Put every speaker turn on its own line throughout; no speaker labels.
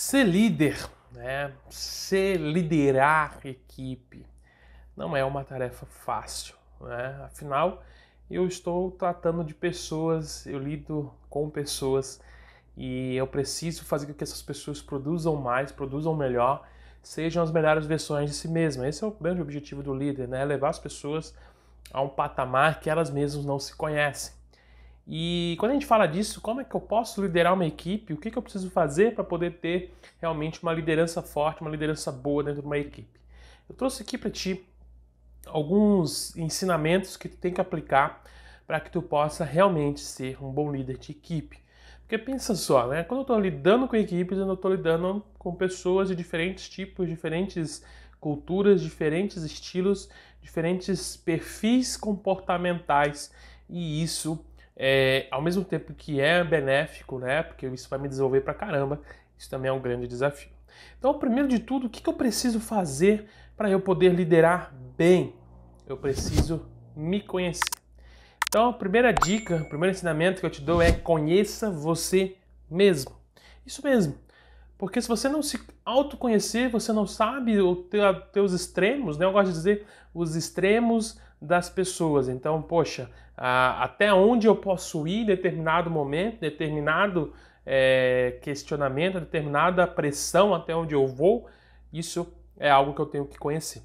Ser líder, né? ser liderar equipe, não é uma tarefa fácil. Né? Afinal, eu estou tratando de pessoas, eu lido com pessoas e eu preciso fazer com que essas pessoas produzam mais, produzam melhor, sejam as melhores versões de si mesmas. Esse é o grande objetivo do líder, né? levar as pessoas a um patamar que elas mesmas não se conhecem. E quando a gente fala disso, como é que eu posso liderar uma equipe? O que, que eu preciso fazer para poder ter realmente uma liderança forte, uma liderança boa dentro de uma equipe? Eu trouxe aqui para ti alguns ensinamentos que tu tem que aplicar para que tu possa realmente ser um bom líder de equipe. Porque pensa só, né? Quando eu estou lidando com equipes, eu estou lidando com pessoas de diferentes tipos, diferentes culturas, diferentes estilos, diferentes perfis comportamentais e isso é, ao mesmo tempo que é benéfico, né? Porque isso vai me desenvolver pra caramba, isso também é um grande desafio. Então, primeiro de tudo, o que, que eu preciso fazer para eu poder liderar bem? Eu preciso me conhecer. Então, a primeira dica, o primeiro ensinamento que eu te dou é conheça você mesmo. Isso mesmo. Porque se você não se autoconhecer, você não sabe os teus extremos, né? Eu gosto de dizer os extremos das pessoas. Então, poxa, ah, até onde eu posso ir em determinado momento, determinado é, questionamento, determinada pressão, até onde eu vou, isso é algo que eu tenho que conhecer.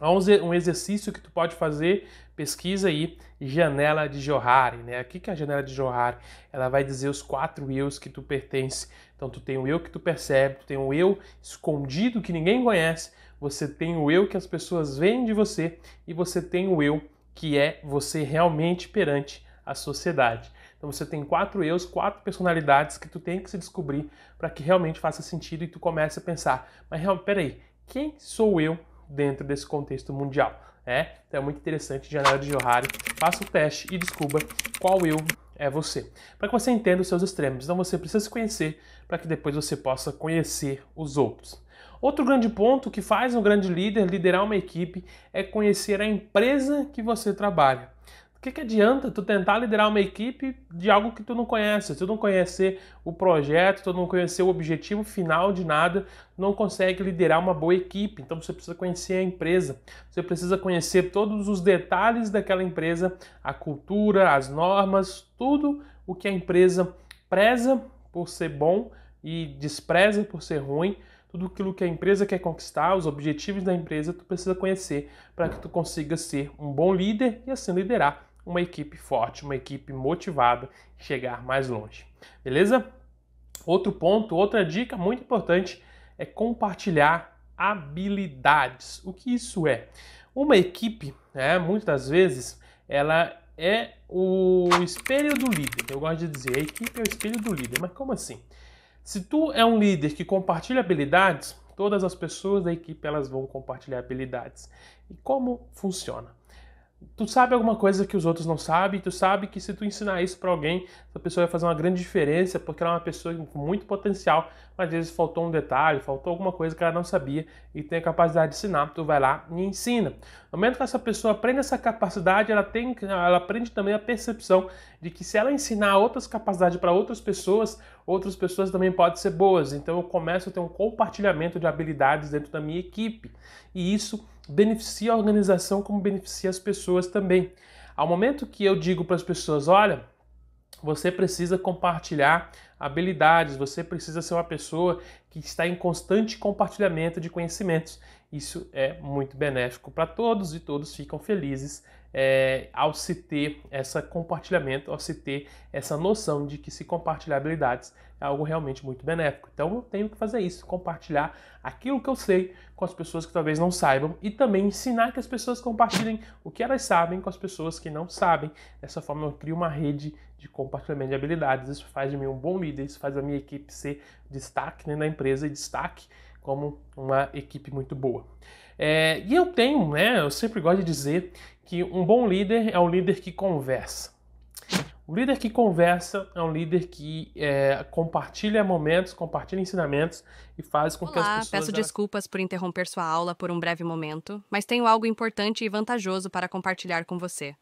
Há um exercício que tu pode fazer, pesquisa aí, janela de Johari, né? O que é a janela de Johari? Ela vai dizer os quatro eus que tu pertence. Então tu tem o eu que tu percebe, tu tem o eu escondido que ninguém conhece, você tem o eu que as pessoas veem de você e você tem o eu que é você realmente perante a sociedade. Então você tem quatro eus, quatro personalidades que tu tem que se descobrir para que realmente faça sentido e tu comece a pensar, mas peraí, quem sou eu dentro desse contexto mundial? É, então é muito interessante janela de Johari. Faça o teste e descubra qual eu é você. Para que você entenda os seus extremos. Então você precisa se conhecer para que depois você possa conhecer os outros. Outro grande ponto que faz um grande líder liderar uma equipe é conhecer a empresa que você trabalha. O que, que adianta tu tentar liderar uma equipe de algo que tu não conhece? Se tu não conhecer o projeto, tu não conhecer o objetivo final de nada, não consegue liderar uma boa equipe. Então você precisa conhecer a empresa, você precisa conhecer todos os detalhes daquela empresa, a cultura, as normas, tudo o que a empresa preza por ser bom e despreza por ser ruim tudo aquilo que a empresa quer conquistar, os objetivos da empresa, tu precisa conhecer para que tu consiga ser um bom líder e assim liderar uma equipe forte, uma equipe motivada, chegar mais longe. Beleza? Outro ponto, outra dica muito importante é compartilhar habilidades. O que isso é? Uma equipe, né, muitas vezes, ela é o espelho do líder. Eu gosto de dizer, a equipe é o espelho do líder. Mas como assim? Se tu é um líder que compartilha habilidades, todas as pessoas da equipe elas vão compartilhar habilidades. E como funciona? tu sabe alguma coisa que os outros não sabem, tu sabe que se tu ensinar isso para alguém, essa pessoa vai fazer uma grande diferença, porque ela é uma pessoa com muito potencial, mas às vezes faltou um detalhe, faltou alguma coisa que ela não sabia e tem a capacidade de ensinar, tu vai lá e ensina. No momento que essa pessoa aprende essa capacidade, ela tem, ela aprende também a percepção de que se ela ensinar outras capacidades para outras pessoas, outras pessoas também podem ser boas. Então eu começo a ter um compartilhamento de habilidades dentro da minha equipe. E isso beneficia a organização como beneficia as pessoas também. Ao momento que eu digo para as pessoas, olha, você precisa compartilhar habilidades, você precisa ser uma pessoa que está em constante compartilhamento de conhecimentos. Isso é muito benéfico para todos e todos ficam felizes é, ao se ter esse compartilhamento, ao se ter essa noção de que se compartilhar habilidades algo realmente muito benéfico. Então eu tenho que fazer isso, compartilhar aquilo que eu sei com as pessoas que talvez não saibam e também ensinar que as pessoas compartilhem o que elas sabem com as pessoas que não sabem. Dessa forma eu crio uma rede de compartilhamento de habilidades. Isso faz de mim um bom líder, isso faz a minha equipe ser destaque né, na empresa e destaque como uma equipe muito boa. É, e eu tenho, né, eu sempre gosto de dizer que um bom líder é um líder que conversa. O líder que conversa é um líder que é, compartilha momentos, compartilha ensinamentos e faz com Olá, que as pessoas. Peço
desculpas por interromper sua aula por um breve momento, mas tenho algo importante e vantajoso para compartilhar com você.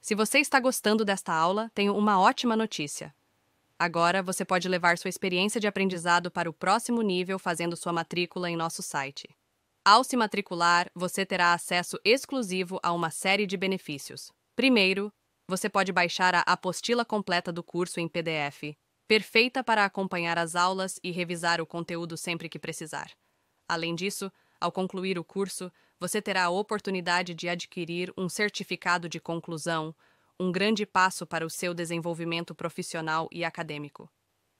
Se você está gostando desta aula, tenho uma ótima notícia. Agora você pode levar sua experiência de aprendizado para o próximo nível fazendo sua matrícula em nosso site. Ao se matricular, você terá acesso exclusivo a uma série de benefícios. Primeiro, você pode baixar a apostila completa do curso em PDF, perfeita para acompanhar as aulas e revisar o conteúdo sempre que precisar. Além disso, ao concluir o curso, você terá a oportunidade de adquirir um certificado de conclusão, um grande passo para o seu desenvolvimento profissional e acadêmico.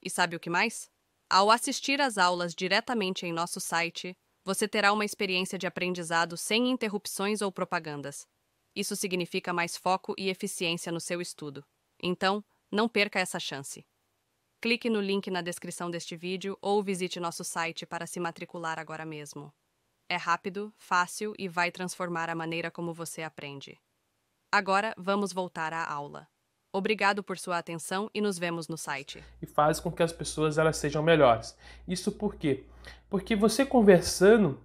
E sabe o que mais? Ao assistir às aulas diretamente em nosso site, você terá uma experiência de aprendizado sem interrupções ou propagandas. Isso significa mais foco e eficiência no seu estudo. Então, não perca essa chance. Clique no link na descrição deste vídeo ou visite nosso site para se matricular agora mesmo. É rápido, fácil e vai transformar a maneira como você aprende. Agora, vamos voltar à aula. Obrigado por sua atenção e nos vemos no site.
E faz com que as pessoas elas sejam melhores. Isso por quê? Porque você conversando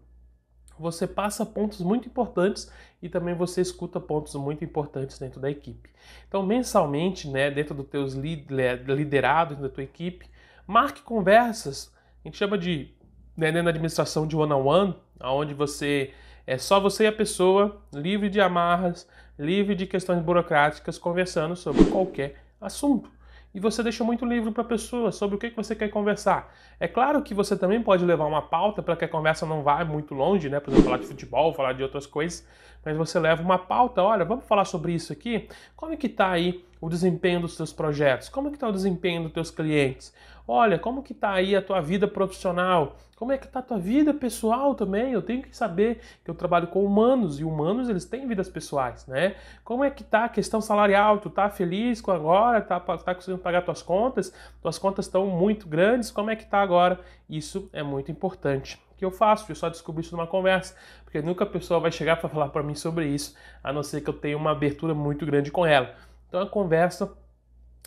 você passa pontos muito importantes e também você escuta pontos muito importantes dentro da equipe. Então, mensalmente, né, dentro do teus liderado, da tua equipe, marque conversas, a gente chama de né, né na administração de one-on-one, aonde onde você é só você e a pessoa, livre de amarras, livre de questões burocráticas, conversando sobre qualquer assunto e você deixa muito livre para a pessoa sobre o que, que você quer conversar. É claro que você também pode levar uma pauta para que a conversa não vá muito longe, né? Por exemplo, falar de futebol, falar de outras coisas, mas você leva uma pauta, olha, vamos falar sobre isso aqui, como é que tá aí o desempenho dos teus projetos? Como é que está o desempenho dos teus clientes? Olha, como que está aí a tua vida profissional? Como é que está a tua vida pessoal também? Eu tenho que saber que eu trabalho com humanos e humanos eles têm vidas pessoais, né? Como é que está a questão salarial? Tu Está feliz com agora? está tá conseguindo pagar tuas contas? Tuas contas estão muito grandes? Como é que está agora? Isso é muito importante que eu faço, eu só descobri isso numa conversa, porque nunca a pessoa vai chegar para falar para mim sobre isso, a não ser que eu tenha uma abertura muito grande com ela. Então a conversa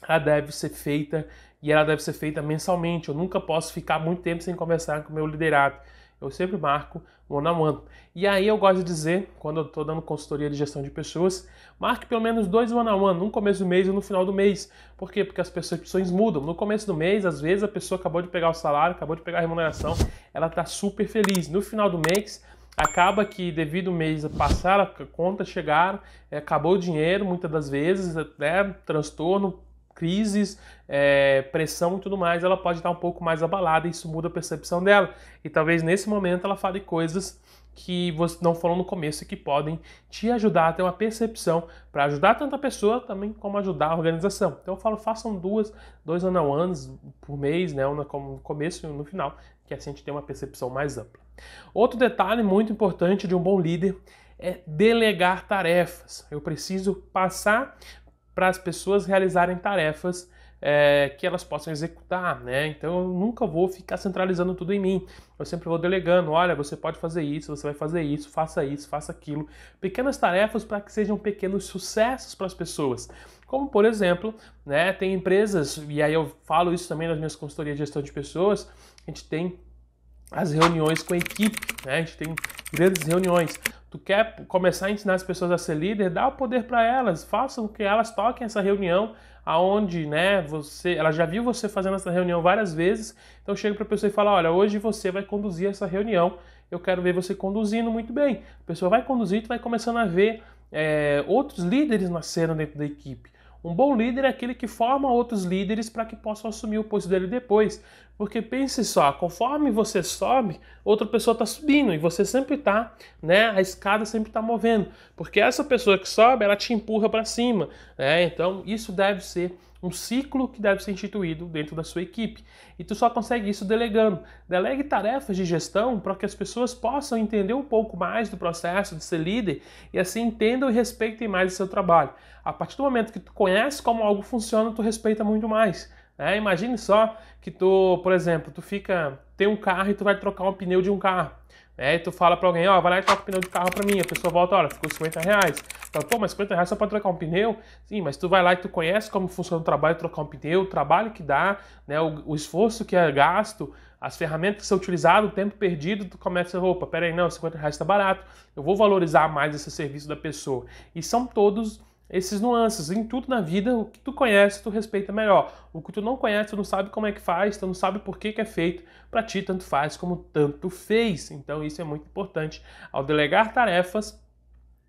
ela deve ser feita e ela deve ser feita mensalmente. Eu nunca posso ficar muito tempo sem conversar com o meu liderado. Eu sempre marco one on one. E aí eu gosto de dizer, quando eu estou dando consultoria de gestão de pessoas, marque pelo menos dois one on one, no começo do mês e no final do mês. Por quê? Porque as percepções mudam. No começo do mês, às vezes a pessoa acabou de pegar o salário, acabou de pegar a remuneração, ela está super feliz. No final do mês, acaba que devido ao mês passar, a conta chegar, é, acabou o dinheiro muitas das vezes, até né, transtorno, crises, é, pressão e tudo mais, ela pode estar um pouco mais abalada e isso muda a percepção dela. E talvez nesse momento ela fale coisas que você não falou no começo e que podem te ajudar a ter uma percepção para ajudar tanto a pessoa também como ajudar a organização. Então eu falo, façam duas, dois ano anos por mês, né, uma no começo e um no final, que assim a gente tem uma percepção mais ampla. Outro detalhe muito importante de um bom líder é delegar tarefas. Eu preciso passar para as pessoas realizarem tarefas é, que elas possam executar, né? Então eu nunca vou ficar centralizando tudo em mim. Eu sempre vou delegando. Olha, você pode fazer isso, você vai fazer isso, faça isso, faça aquilo. Pequenas tarefas para que sejam pequenos sucessos para as pessoas. Como por exemplo, né? Tem empresas e aí eu falo isso também nas minhas consultorias de gestão de pessoas. A gente tem as reuniões com a equipe, né? A gente tem grandes reuniões. Tu quer começar a ensinar as pessoas a ser líder, dá o poder para elas, faça com que elas toquem essa reunião aonde, né, você, ela já viu você fazendo essa reunião várias vezes. Então chega para a pessoa e fala: "Olha, hoje você vai conduzir essa reunião. Eu quero ver você conduzindo muito bem". A pessoa vai conduzir, tu vai começando a ver é, outros líderes nascendo dentro da equipe. Um bom líder é aquele que forma outros líderes para que possam assumir o posto dele depois. Porque pense só, conforme você sobe, outra pessoa está subindo e você sempre está, né? A escada sempre está movendo, porque essa pessoa que sobe, ela te empurra para cima, né? Então isso deve ser um ciclo que deve ser instituído dentro da sua equipe. E tu só consegue isso delegando. Delegue tarefas de gestão para que as pessoas possam entender um pouco mais do processo de ser líder e assim entendam e respeitem mais o seu trabalho. A partir do momento que tu conhece como algo funciona, tu respeita muito mais. Né? Imagine só que tu, por exemplo, tu fica tem um carro e tu vai trocar um pneu de um carro né? E tu fala pra alguém, ó, vai lá e troca o pneu de carro pra mim. A pessoa volta, olha, ficou 50 reais. Então, pô, mas 50 reais só pra trocar um pneu? Sim, mas tu vai lá e tu conhece como funciona o trabalho de trocar um pneu, o trabalho que dá, né? O, o esforço que é gasto, as ferramentas que são utilizadas, o tempo perdido, tu começa, a opa, aí não, 50 reais tá barato. Eu vou valorizar mais esse serviço da pessoa. E são todos esses nuances. Em tudo na vida, o que tu conhece, tu respeita melhor. O que tu não conhece, tu não sabe como é que faz, tu não sabe por que, que é feito. Para ti, tanto faz como tanto fez. Então, isso é muito importante. Ao delegar tarefas,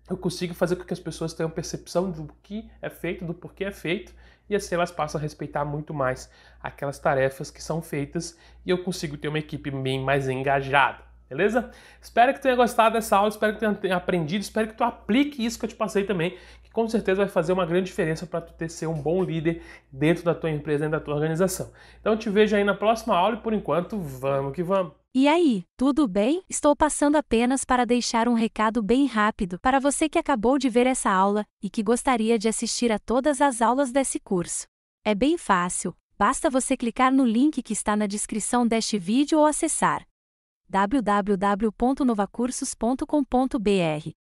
eu consigo fazer com que as pessoas tenham percepção do que é feito, do porquê é feito, e assim elas passam a respeitar muito mais aquelas tarefas que são feitas e eu consigo ter uma equipe bem mais engajada beleza? Espero que tenha gostado dessa aula, espero que tenha aprendido, espero que tu aplique isso que eu te passei também, com certeza vai fazer uma grande diferença para tu ter ser um bom líder dentro da tua empresa e da tua organização. Então te vejo aí na próxima aula e por enquanto vamos que vamos.
E aí, tudo bem? Estou passando apenas para deixar um recado bem rápido para você que acabou de ver essa aula e que gostaria de assistir a todas as aulas desse curso. É bem fácil, basta você clicar no link que está na descrição deste vídeo ou acessar www.novacursos.com.br